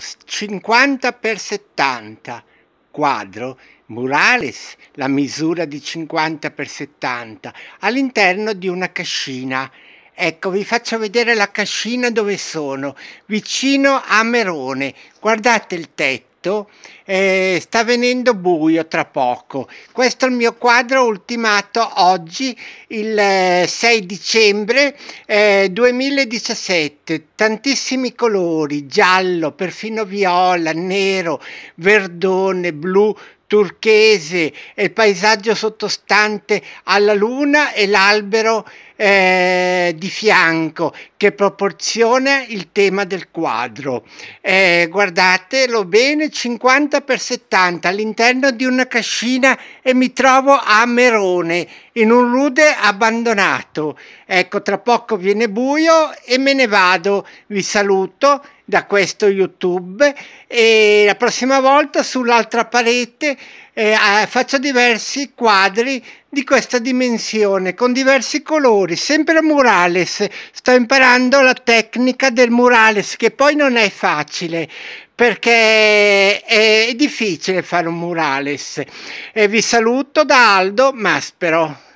50 per 70 quadro murales la misura di 50 per 70 all'interno di una cascina Ecco, vi faccio vedere la cascina dove sono, vicino a Merone. Guardate il tetto, eh, sta venendo buio tra poco. Questo è il mio quadro ultimato oggi, il 6 eh, dicembre eh, 2017. Tantissimi colori, giallo, perfino viola, nero, verdone, blu, turchese e il paesaggio sottostante alla luna e l'albero eh, di fianco che proporziona il tema del quadro. Eh, guardatelo bene, 50 x 70 all'interno di una cascina e mi trovo a Merone, in un rude abbandonato. Ecco, tra poco viene buio e me ne vado. Vi saluto da questo YouTube e la prossima volta sull'altra parete eh, faccio diversi quadri di questa dimensione con diversi colori, sempre murales. Sto imparando la tecnica del murales che poi non è facile perché è difficile fare un murales. E eh, vi saluto da Aldo Maspero.